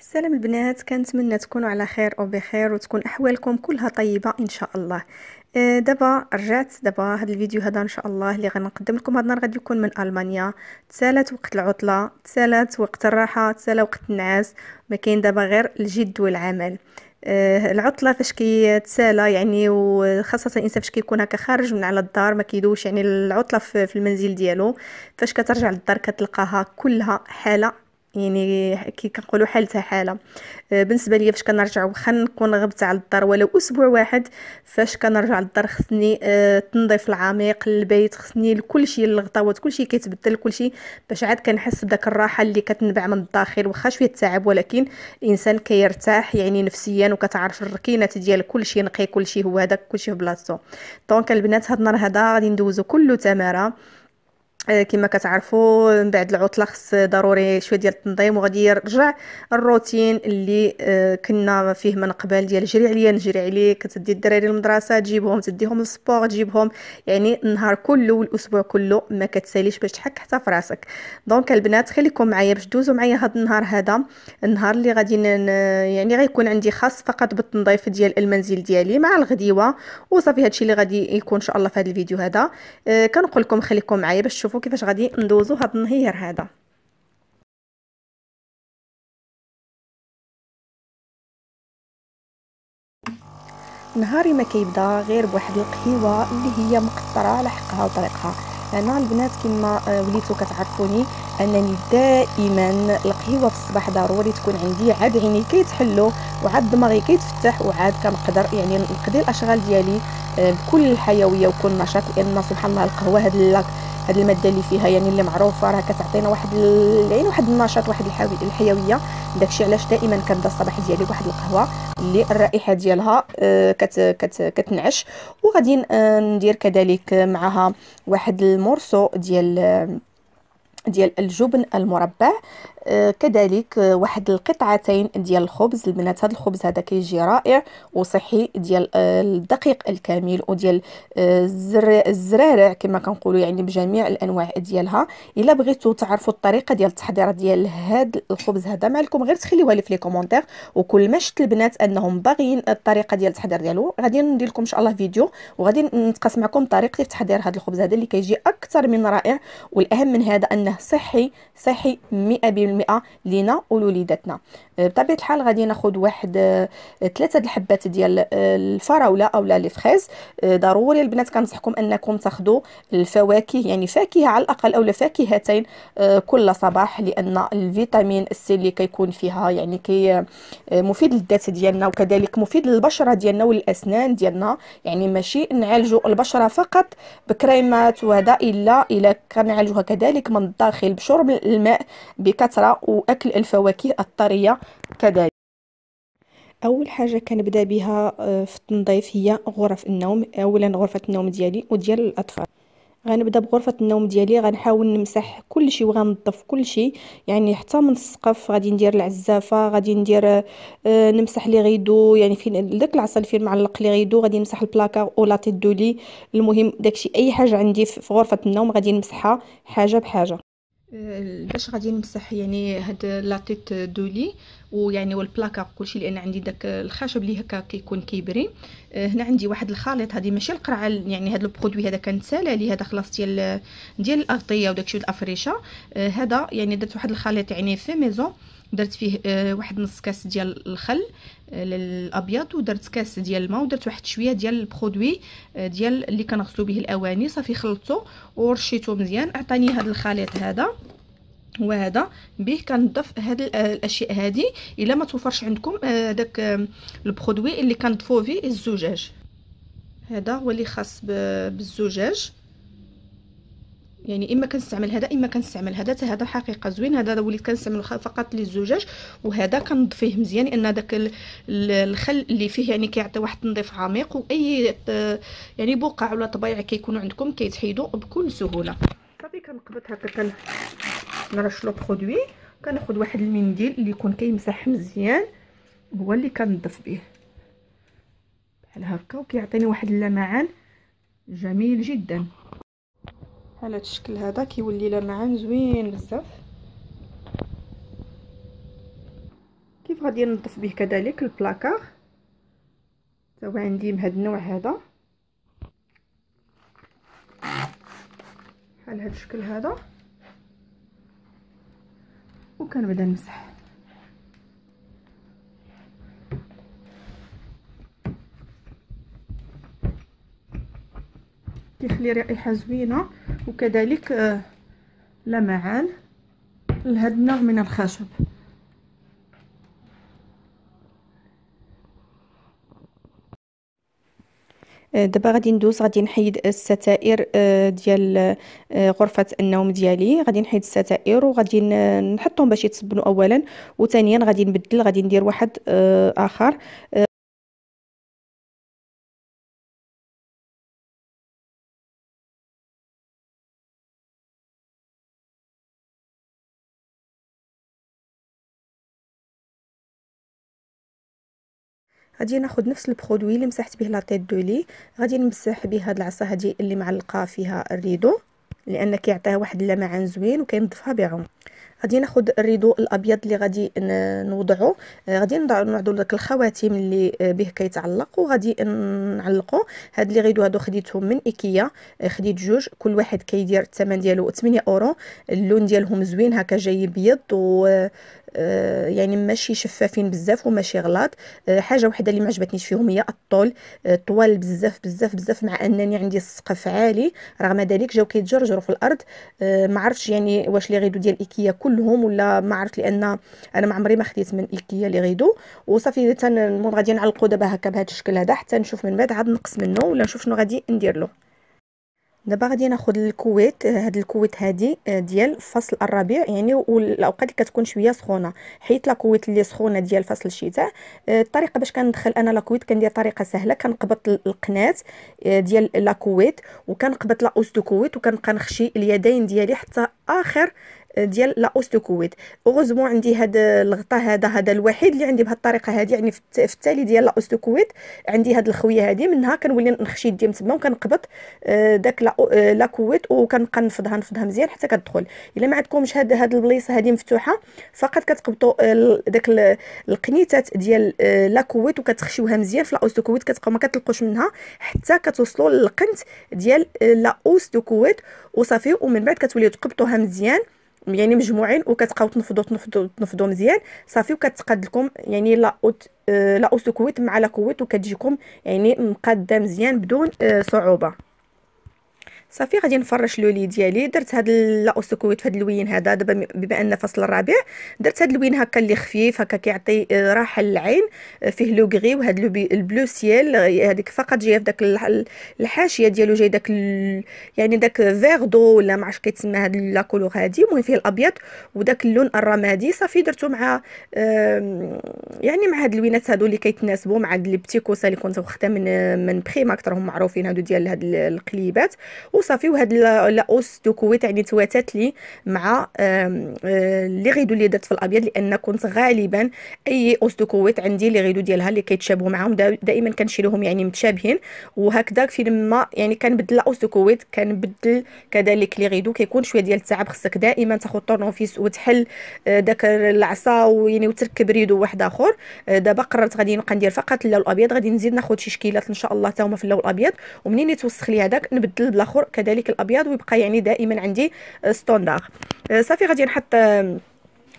السلام البنات كنتمنى تكونوا على خير وبخير وتكون احوالكم كلها طيبه ان شاء الله آه، دابا رجعت دابا هذا الفيديو هذا ان شاء الله اللي غنقدم لكم هذا النهار غادي يكون من المانيا تسالات وقت العطله تسالات وقت الراحه تسالا وقت النعاس ما كاين دابا غير الجد والعمل آه، العطله فاش كيتسالى يعني وخاصه الانسان فاش كيكون هكا خارج من على الدار ما كيدوش يعني العطله في المنزل ديالو فاش كترجع للدار كتلقاها كلها حاله يعني كي كنقولوا حالتها حاله آه، بالنسبه ليا فاش كنرجع وخا نكون غبت على الدار ولو اسبوع واحد فاش كنرجع للدار خصني التنظيف آه، العميق للبيت خصني لكل شيء الغطاوات كل شيء كيتبدل كل شيء باش عاد كنحس بداك الراحه اللي كتنبع من الداخل واخا شويه التعب ولكن الانسان كيرتاح يعني نفسيا وكتعرف الركينات ديال كل شيء نقي كل شيء هو هذاك كل شيء في بلاصتو دونك البنات هاد النهار هذا غادي ندوزو كله تماره آه، كما كتعرفوا من بعد العطله خص ضروري شويه ديال التنظيم وغادي يرجع الروتين اللي آه، كنا فيه من قبل ديال جري عليا نجري عليك كتدي الدراري للمدرسه تجيبهم تديهم للسبور تجيبهم يعني النهار كله والاسبوع كله ما كتساليش باش تحك حتى في راسك دونك البنات خليكم معايا باش دوزوا معايا هذا النهار هذا النهار اللي غادي يعني غيكون عندي خاص فقط بالتنظيف ديال المنزل ديالي مع الغديوه وصافي هادشي اللي غادي يكون ان شاء الله في هذا الفيديو هذا آه، كنقول لكم خليكم معايا باش تشوفوا نشوفوا كيفاش غادي ندوزو هاد النهير هذا نهاري ما كيبدا غير بواحد القهيوه اللي هي مقطره على حقها وطريقها انا البنات كما آه، وليتو كتعرفوني انني دائما القهيوه في الصباح ضروري تكون عندي عاد عيني كيتحلوا وعاد دماغي كيتفتح وعاد كنقدر يعني نقضي الاشغال ديالي آه، بكل الحيويه وكل نشاط لان سبحان الله القهوه هاد اللاك هاد الماده اللي فيها يعني اللي معروفه راه كتعطينا واحد العين يعني واحد النشاط واحد الحيويه داكشي علاش دائما كنبدا الصباح ديالي بواحد القهوه اللي الرائحه ديالها آه، كت كت كتنعش وغادي آه، ندير كذلك معها واحد المورسو ديال ديال الجبن المربع آه كذلك آه، واحد القطعتين ديال الخبز البنات هذا الخبز هذا كيجي رائع وصحي ديال آه، الدقيق الكامل وديال آه، الزرارع كما كنقولوا يعني بجميع الانواع ديالها الا بغيتوا تعرفوا الطريقه ديال التحضير ديال هذا الخبز هذا معلكم غير تخليوها لي في لي كومونتير وكل ما شفت البنات انهم باغيين الطريقه ديال التحضير ديالو غادي ندير لكم ان شاء الله فيديو وغادي نتقاسم معكم طريقتي في تحضير هذا الخبز هذا اللي كيجي اكثر من رائع والاهم من هذا انه انه صحي صحي 100% لينا ولوليداتنا أه، بطبيعه الحال غادي ناخد واحد أه، ثلاثه الحبات ديال أه، الفراوله أو لي فريز ضروري البنات كنصحكم انكم تاخدو الفواكه يعني فاكهه على الاقل أو فاكهتين كل صباح لان الفيتامين السي اللي كيكون فيها يعني كي مفيد للذات ديالنا وكذلك مفيد للبشره ديالنا والاسنان ديالنا يعني ماشي نعالجو البشره فقط بكريمات وهذا الا الا كنعالجوها كذلك من الضغط الطاخل بشرب الماء بكثرة وأكل الفواكه الطرية كذلك اول حاجه كنبدا بها آه، في التنظيف هي غرف النوم اولا غرفه النوم ديالي وديال الاطفال غنبدا بغرفه النوم ديالي غنحاول نمسح كل شيء وغنضف كل شيء يعني حتى من السقف غادي ندير العزافه غادي ندير آه نمسح لي غيدو يعني فين داك العصا اللي فين معلق لي غيدو غادي نمسح البلاكار او لا دولي المهم داكشي اي حاجه عندي في غرفه النوم غادي نمسحها حاجه بحاجه باش غادي نمسح يعني هاد لاطيت دولي ويعني والبلاكا كلشي لان عندي داك الخشب اللي هكا كيكون كيبري آه، هنا عندي واحد الخليط هذه ماشي القرعه يعني هاد البرودوي هذا كنتسالى لي هذا خلاص ديال ديال الاغطيه وداكشي الافريشه آه، هذا يعني درت واحد الخليط يعني في ميزون درت فيه آه، واحد نص كاس ديال الخل للابيض ودرت كاس ديال الماء ودرت واحد شويه ديال البرودوي آه، ديال اللي كنغسلو به الاواني صافي خلطته ورشيته مزيان عطاني هذا الخليط هذا وهذا به كنضف هاد آه، الاشياء هذه الا ما توفرش عندكم داك آه، البرودوي اللي كنضيفوه فيه الزجاج هذا هو اللي خاص بالزجاج يعني اما كنستعمل هذا اما كنستعمل هذا حتى هذا حقيقه زوين هذا وليت كنستعمل فقط للزجاج وهذا كنضفيه مزيان لان داك الخل اللي فيه يعني كيعطي واحد التنظيف عميق واي يعني بقع ولا طبايع كيكونوا عندكم كيتحيدوا بكل سهوله صافي كنقبض هكا كنرش لو برودوي كناخذ واحد المنديل اللي يكون كيمسح مزيان هو اللي كنضف به بحال هكا وكيعطيني واحد اللمعان جميل جدا على هذا الشكل هذا كيولي لمعان زوين بزاف كيف غادي ننظف به كذلك البلاكار هو عندي بهذا النوع هذا بحال هذا الشكل هذا وكنبدا نمسح كيخلي رائحه زوينه وكذلك آه، لمعان لهذا النوع من الخشب آه، دابا غادي ندوز غادي نحيد الستائر آه، ديال غرفه النوم ديالي غادي نحيد الستائر وغادي نحطهم باش يتصبنوا اولا وثانيا غادي نبدل غادي ندير واحد اخر غادي ناخذ نفس البرودوي اللي مسحت به دو دولي غادي نمسح به هاد العصا هادي اللي معلقه فيها الريدو لان كيعطيها واحد اللمعان زوين وكينظفها بعم غادي ناخذ الريدو الابيض اللي غادي نوضعه آه، غادي نوضعو داك الخواتيم اللي آه، به كيتعلق وغادي نعلقو هاد لي غيدو هادو خديتهم من ايكيا آه، خديت جوج كل واحد كيدير الثمن ديالو 8 اورو اللون ديالهم زوين هكا جاي بيض و آه، يعني ماشي شفافين بزاف وماشي غلط آه، حاجه وحده اللي ما عجبتنيش فيهم هي الطول آه، طوال بزاف بزاف بزاف مع انني عندي السقف عالي رغم ذلك جاو كيتجرجروا في الارض ما عرفتش يعني واش لي غيدو ديال ايكيا كلهم ولا ما عرفت لان انا ما عمري ما خديت من ايكيا لي غيدو وصافي المهم غادي نعلقو دابا هكا بهذا الشكل هذا حتى نشوف من بعد عاد نقص منه ولا نشوف شنو غادي ندير له دابا غادي ناخذ الكويت آه، هاد الكويت هادي آه، ديال فصل الربيع يعني والاوقات اللي كتكون شويه سخونه حيت الكويت اللي سخونه ديال فصل الشتاء آه، الطريقه باش كندخل انا الكويت كندير طريقه سهله كنقبط القناه ديال الكويت وكنقبط لا اوس دو كويت وكنبقى نخشي اليدين ديالي حتى اخر ديال لا اوستوكويت اوغوزمون عندي هاد الغطاء هذا هذا الوحيد اللي عندي بهاد الطريقه هادي يعني في التالي ديال لا اوستوكويت عندي هاد الخويه هادي منها كنولي نخشي يدي من تما وكنقبط آه، داك آه، لا كويت وكنبقى نفضها نفضها مزيان حتى كتدخل الا ما عندكمش هاد هاد البليصه هادي مفتوحه فقط كتقبطوا آه، داك القنيتات ديال لا كويت وكتخشيوها مزيان في لا اوستوكويت كتبقاو ما كتلقوش منها حتى كتوصلوا للقنت ديال لا اوستوكويت وصافي ومن بعد كتوليو تقبطوها مزيان يعني مجموعين وكتبقاو تنفضوا تنفضوا تنفضوا مزيان صافي وكتقاد لكم يعني لا اوت آه، لا اوس مع لا كويت وكتجيكم يعني مقاده مزيان بدون آه، صعوبه صافي غادي نفرش لولي ديالي درت هاد لا اسكويت فهاد اللوين هذا دابا بما ان فصل الربيع درت هاد اللوين هكا اللي خفيف هكا كيعطي آه، راحه للعين آه، فيه لو غري وهاد البلو سييل هذيك آه، فقط جايه فداك الحاشيه ديالو جاي داك يعني داك فيغ دو ولا ما عرفتش كيتسمى هاد لا كولور هادي المهم فيه الابيض وداك اللون الرمادي صافي درتو مع يعني مع هاد اللوينات هادو اللي كيتناسبوا مع هاد لي بتيكوسا اللي كنت واخده من من بريماك راهم معروفين هادو ديال هاد القليبات وصافي وهاد اوس دو كويت يعني تواتات لي مع آه، لي غيدو اللي درت في الابيض لان كنت غالبا اي اوس دو كويت عندي لي غيدو ديالها اللي كيتشابهوا معاهم دائما كنشريهم يعني متشابهين وهكذا في لما يعني كنبدل لا اوس دو كويت كنبدل كذلك لي غيدو كيكون شويه ديال التعب خصك دائما تاخذ طورنوفيس وتحل آه، داك العصا ويعني وتركب ريدو واحد اخر آه، دابا قررت غادي نبقى ندير فقط اللون الابيض غادي نزيد ناخذ شي شكيلات ان شاء الله تا هما في اللون الابيض ومنين يتوسخ لي هذاك نبدل بالاخر كذلك الابيض ويبقى يعني دائما عندي ستوندار آه، آه، صافي غادي نحط آه،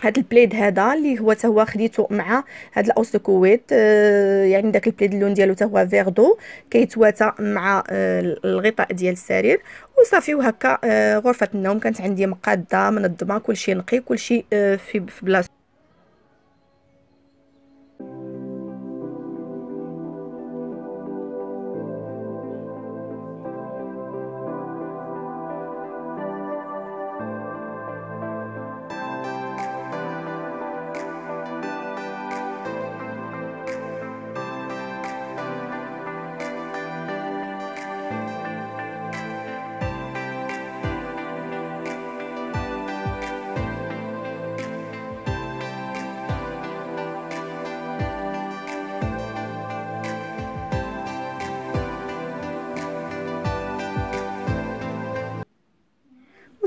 هاد البليد هذا اللي هو تا هو خديته مع هاد الاوس كويت آه يعني داك البليد اللون ديالو تا هو فيردو كيتواتى مع آه الغطاء ديال السرير وصافي وهكا آه غرفه النوم كانت عندي مقاده منظمه كلشي نقي كلشي آه في, في بلاصتو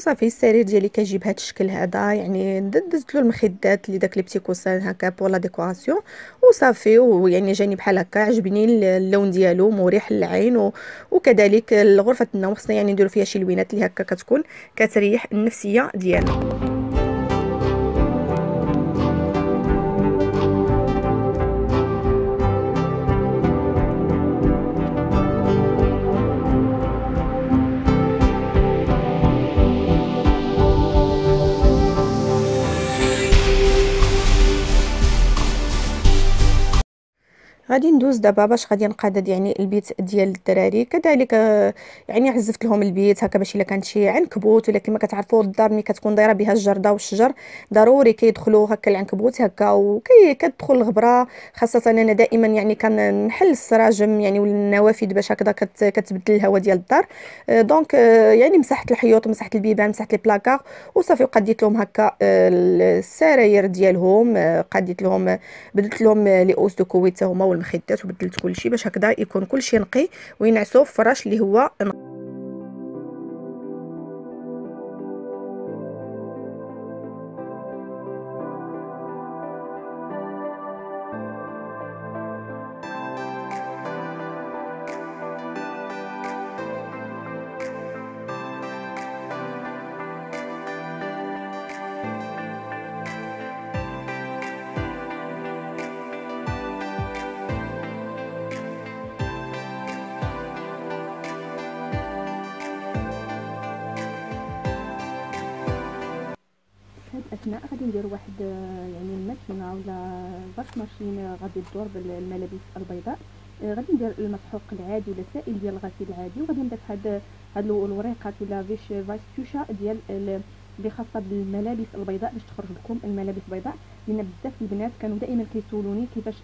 وصافي السرير ديالي كيجي بهذا الشكل هذا يعني دزت له المخدات اللي داك لي بتي كوسان هكا بولا ديكوراسيون وصافي ويعني جاني بحال هكا عجبني اللون ديالو مريح للعين وكذلك غرفه النوم خصنا يعني نديرو فيها شي لوينات اللي هكا كتكون كتريح النفسيه ديالنا غادي ندوز دابا باش غادي نقادد يعني البيت ديال الدراري كذلك آه، يعني عزفت لهم البيت هكا باش الا كانت شي عنكبوت ولا كما كتعرفوا الدار ملي كتكون دايره بها الجرده والشجر ضروري كيدخلوا هكا العنكبوت هكا كتدخل الغبره خاصه انا دائما يعني كنحل السراجم يعني والنوافذ باش هكذا كتبدل الهواء ديال الدار آه، دونك آه، يعني مسحت الحيوط مسحت البيبان مسحت لي بلاكار وصافي وقديت لهم هكا السراير ديالهم قديت لهم بدلت لهم لي اوس دو كويت هما المخدات وبدلت كلشي باش هكذا يكون كلشي نقي وينعسو في فراش اللي هو نقي هنا غادي ندير واحد آه، يعني الماكينه ولا برك ماشين آه، غادي تدور بالملابس البيضاء آه، غادي ندير المسحوق العادي ولا السائل ديال الغسيل العادي وغادي نضيف هاد هاد الوريقات ولا فيش فاستوشا ديال اللي خاصه بالملابس البيضاء باش تخرج لكم الملابس البيضاء لان بزاف البنات كانوا دائما كيسولوني كيفاش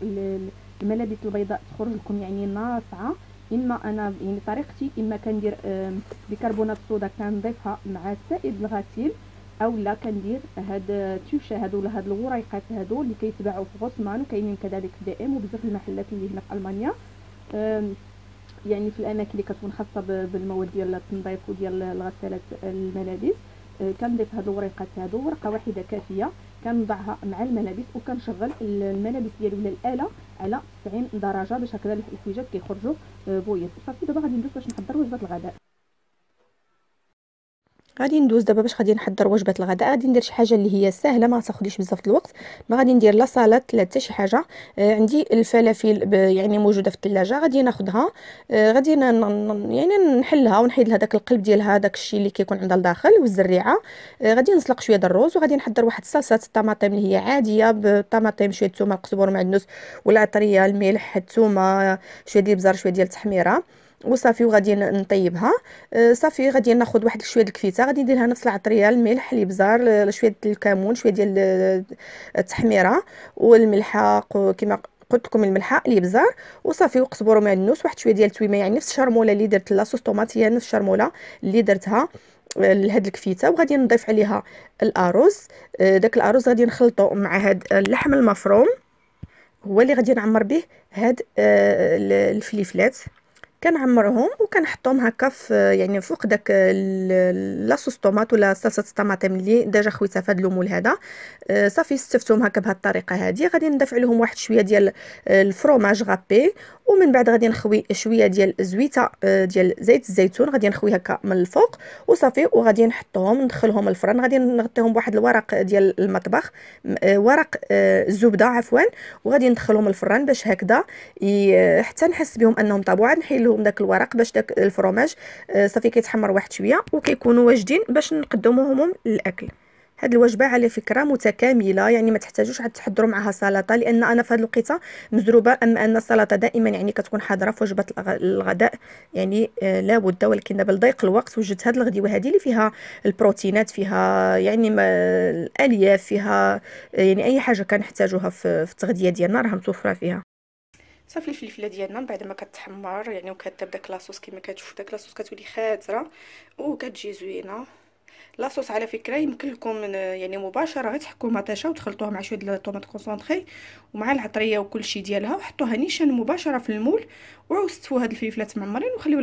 الملابس البيضاء تخرج لكم يعني ناصعه اما انا يعني طريقتي اما كندير بيكربونات الصودا كنضيفها مع السائل الغسيل اولا كندير هاد تيوشا هادو ولا هاد الوريقات هادو اللي كيتباعوا في غوسمان وكاينين كذلك في دائم وبزاف المحلات اللي هنا في المانيا يعني في الاماكن اللي كتكون خاصه بالمواد ديال التنظيف وديال الغسالات الملابس آه، كنضيف هاد الوريقات هادو ورقه واحده كافيه كنضعها مع الملابس وكنشغل الملابس ديالي ولا الاله على 90 درجه باش هكذا الحويجات كيخرجوا آه، بويض صافي دابا غادي ندوز باش نحضر وجبه الغداء غادي ندوز دابا باش غادي نحضر وجبه الغداء غادي ندير شي حاجه اللي هي سهله ما تاخذليش بزاف الوقت ما غادي ندير لا سلطه لا حتى شي حاجه آه عندي الفلافل يعني موجوده في الثلاجه غادي ناخذها آه غادي يعني نحلها ونحيد لها داك القلب ديالها داك الشيء اللي كيكون عندها الداخل والزريعه آه غادي نسلق شويه ديال الرز وغادي نحضر واحد صلصه الطماطم اللي هي عاديه بالطماطم شويه الثومه القزبر المعدنوس والعطريه الملح الثومه شويه ديال البزار شويه ديال التحميره وصافي وغادي نطيبها أه، صافي غادي ناخذ واحد شويه الكفيته غادي نديرها نفس العطريه الملح الابزار شويه الكمون شويه ديال التحميره والملحه كما قلت لكم الملحه الابزار وصافي وقزبر النوس واحد شويه ديال التويمه يعني نفس الشرموله اللي درت لاصوص طوماط هي نفس الشرموله اللي درتها أه، لهاد الكفيته وغادي نضيف عليها الارز أه، داك الارز غادي نخلطو مع هاد اللحم المفروم هو اللي غادي نعمر به هاد الفليفلات كنعمرهم وكنحطهم هكا في يعني فوق داك لاصوص طوماط ولا صلصه الطماطم اللي ديجا خويتها فهاد هذا هذا آه، صافي استفتهم هكا بهاد الطريقه هذه غادي نضيف عليهم واحد شويه ديال آه، الفروماج غابي ومن بعد غادي نخوي شويه ديال زويته آه، ديال زيت الزيتون غادي نخوي هكا من الفوق وصافي وغادي نحطهم ندخلهم الفرن غادي نغطيهم بواحد الورق ديال المطبخ آه، ورق الزبده آه، عفوا وغادي ندخلهم الفرن باش هكذا حتى نحس بهم انهم طابوا عاد نحيل لهم داك الورق باش داك الفرماج صافي كيتحمر واحد شويه وكيكونوا واجدين باش نقدموهم للاكل هاد الوجبه على فكره متكامله يعني ما تحتاجوش عاد تحضروا معها سلطه لان انا في هاد الوقيته مزروبه اما ان السلطه دائما يعني كتكون حاضره في وجبه الغداء يعني آه، لا بد ولكن دابا لضيق الوقت وجدت هاد الغديوه هذه اللي فيها البروتينات فيها يعني ما الالياف فيها آه، يعني اي حاجه كنحتاجوها في, التغذيه ديالنا راه متوفره فيها صافي الفلفله ديالنا من بعد ما كتحمر يعني وكتبدا داك لاصوص كما كتشوف داك لاصوص كتولي خضره وكتجي زوينه لاصوص على فكره يمكن لكم يعني مباشره غير تحكوا مطيشه وتخلطوها مع شويه الطوماط كونسونطري ومع العطريه وكل شيء ديالها وحطوها نيشان مباشره في المول وستفوا هاد الفلفلات معمرين وخليو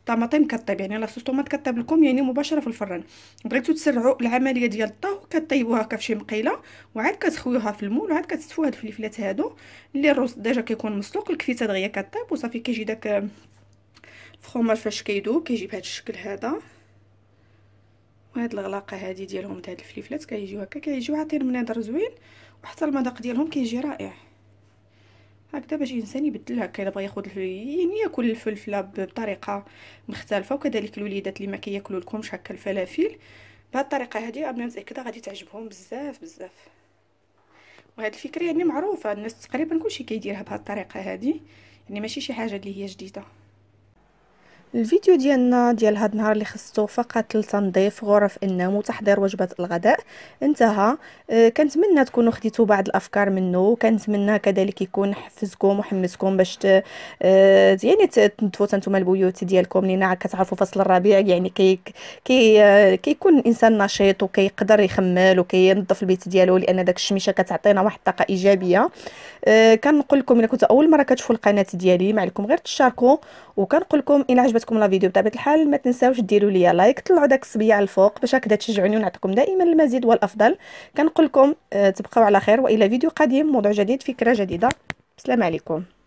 الطماطم كطيب يعني لاصوص الطوماط كطيب لكم يعني مباشره في الفران بغيتو تسرعوا العمليه ديال الطهو كطيبوها هكا فشي مقيله وعاد كتخويوها في المول وعاد كتستفوا هاد الفلفلات هادو اللي الروز ديجا كيكون مسلوق الكفته دغيا كطيب وصافي كيجي داك فخوماج فاش كيدوب كيجي بهذا الشكل هذا وهاد الغلاقه هذه ديالهم تاع الفليفلات كيجيو هكا كيجيو عاطين منظر زوين وحتى المذاق ديالهم كيجي رائع هكذا باش الانسان يبدل هكا الا بغى ياخذ يعني ياكل الفلفله بطريقه مختلفه وكذلك الوليدات اللي ما كياكلوا لكمش هكا الفلافل بهاد الطريقه هذه انا متاكده غادي تعجبهم بزاف بزاف وهاد الفكره يعني معروفه الناس تقريبا كلشي كيديرها بهاد الطريقه هذه يعني ماشي شي حاجه اللي هي جديده الفيديو ديالنا ديال هاد النهار اللي خصتو فقط لتنظيف غرف النوم وتحضير وجبه الغداء انتهى آه، كنتمنى تكونوا خديتوا بعض الافكار منه وكنتمنى كذلك يكون حفزكم وحمسكم باش آه، يعني تنظفوا نتوما البيوت ديالكم لان كتعرفوا فصل الربيع يعني كي كي انسان آه، كيكون الانسان نشيط وكيقدر يخمل وكينظف البيت ديالو لان داك الشميشه كتعطينا واحد الطاقه ايجابيه كنقول لكم الا كنت اول مره كتشوفوا القناه ديالي ما عليكم غير تشاركوا وكنقول لكم الا عجبت عجبتكم لا فيديو بطبيعه الحال ما تنساوش ديروا ليا لايك طلعوا داك الصبيه على الفوق باش هكذا تشجعوني ونعطيكم دائما المزيد والافضل كنقول لكم آه، تبقاو على خير والى فيديو قادم موضوع جديد فكره جديده السلام عليكم